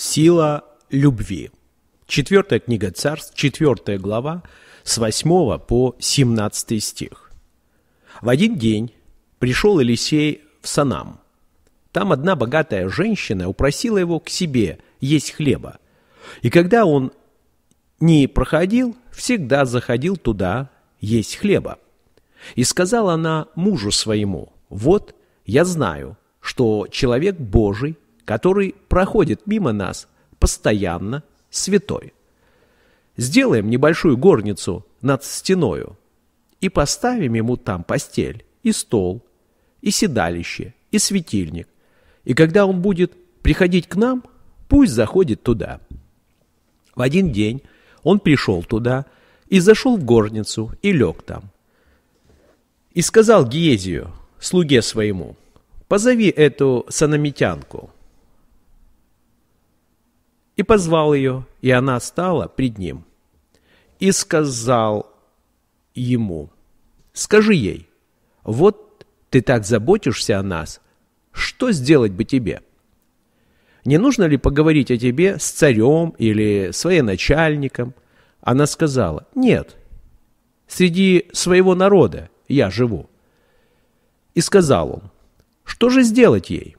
Сила любви. Четвертая книга царств, четвертая глава, с 8 по 17 стих. В один день пришел Елисей в Санам. Там одна богатая женщина упросила его к себе есть хлеба. И когда он не проходил, всегда заходил туда есть хлеба. И сказала она мужу своему, «Вот, я знаю, что человек Божий – который проходит мимо нас постоянно, святой. Сделаем небольшую горницу над стеною и поставим ему там постель и стол, и седалище, и светильник. И когда он будет приходить к нам, пусть заходит туда. В один день он пришел туда и зашел в горницу и лег там. И сказал Гиезию, слуге своему, «Позови эту санамитянку, и позвал ее, и она стала пред ним. И сказал ему, скажи ей, вот ты так заботишься о нас, что сделать бы тебе? Не нужно ли поговорить о тебе с царем или с военачальником? Она сказала, нет, среди своего народа я живу. И сказал он, что же сделать ей?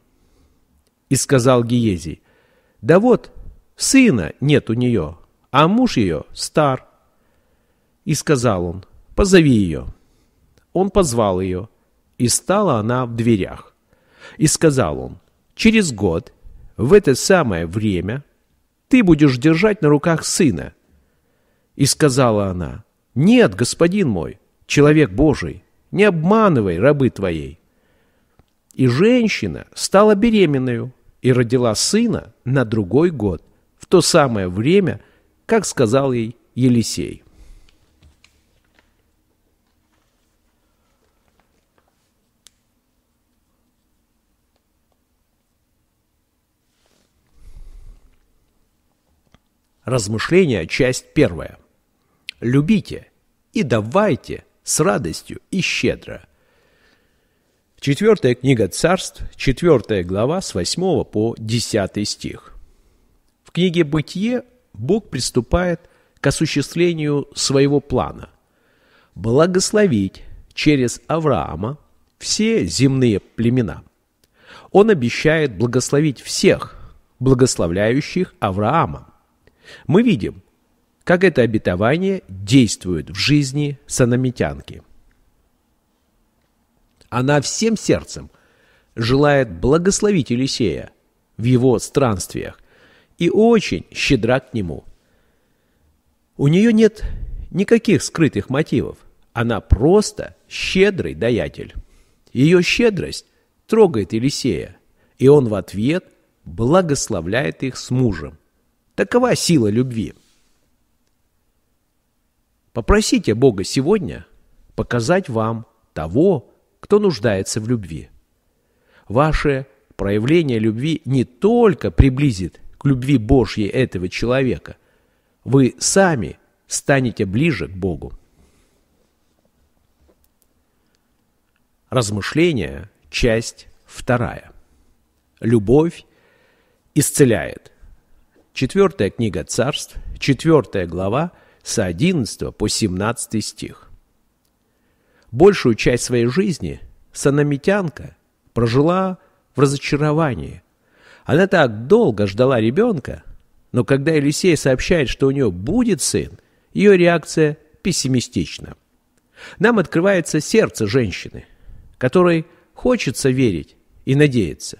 И сказал Гиезий, да вот, Сына нет у нее, а муж ее стар. И сказал он, позови ее. Он позвал ее, и стала она в дверях. И сказал он, через год, в это самое время, ты будешь держать на руках сына. И сказала она, нет, господин мой, человек Божий, не обманывай рабы твоей. И женщина стала беременною и родила сына на другой год в то самое время, как сказал ей Елисей. Размышления, часть первая. Любите и давайте с радостью и щедро. Четвертая книга царств, четвертая глава с 8 по 10 стих книге «Бытие» Бог приступает к осуществлению своего плана – благословить через Авраама все земные племена. Он обещает благословить всех, благословляющих Авраама. Мы видим, как это обетование действует в жизни санамитянки. Она всем сердцем желает благословить Елисея в его странствиях, и очень щедра к нему. У нее нет никаких скрытых мотивов. Она просто щедрый даятель. Ее щедрость трогает Елисея, и он в ответ благословляет их с мужем. Такова сила любви. Попросите Бога сегодня показать вам того, кто нуждается в любви. Ваше проявление любви не только приблизит к любви Божьей этого человека, вы сами станете ближе к Богу. Размышление, часть вторая. Любовь исцеляет. Четвертая книга царств, четвертая глава, с 11 по 17 стих. Большую часть своей жизни санамитянка прожила в разочаровании – она так долго ждала ребенка, но когда Елисей сообщает, что у нее будет сын, ее реакция пессимистична. Нам открывается сердце женщины, которой хочется верить и надеяться,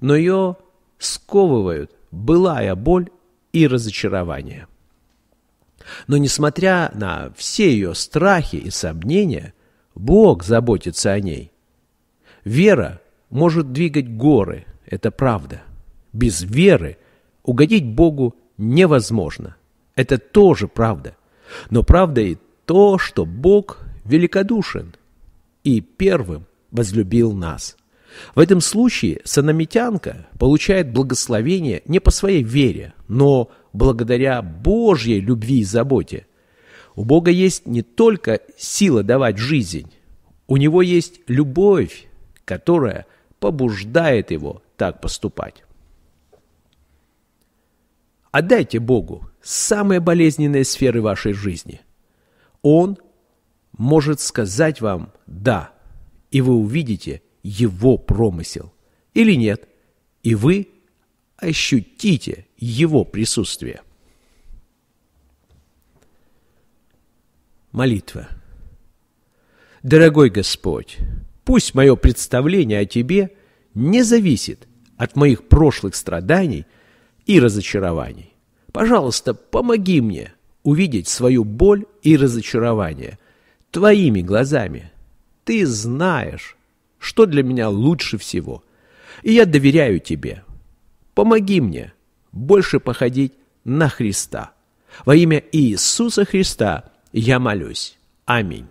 но ее сковывают былая боль и разочарование. Но несмотря на все ее страхи и сомнения, Бог заботится о ней. Вера может двигать горы, это правда – без веры угодить Богу невозможно. Это тоже правда. Но правда и то, что Бог великодушен и первым возлюбил нас. В этом случае санамитянка получает благословение не по своей вере, но благодаря Божьей любви и заботе. У Бога есть не только сила давать жизнь, у Него есть любовь, которая побуждает Его так поступать. Отдайте Богу самые болезненные сферы вашей жизни. Он может сказать вам «да», и вы увидите его промысел. Или нет, и вы ощутите его присутствие. Молитва. Дорогой Господь, пусть мое представление о Тебе не зависит от моих прошлых страданий – и разочарований. Пожалуйста, помоги мне увидеть свою боль и разочарование твоими глазами. Ты знаешь, что для меня лучше всего, и я доверяю тебе. Помоги мне больше походить на Христа. Во имя Иисуса Христа я молюсь. Аминь.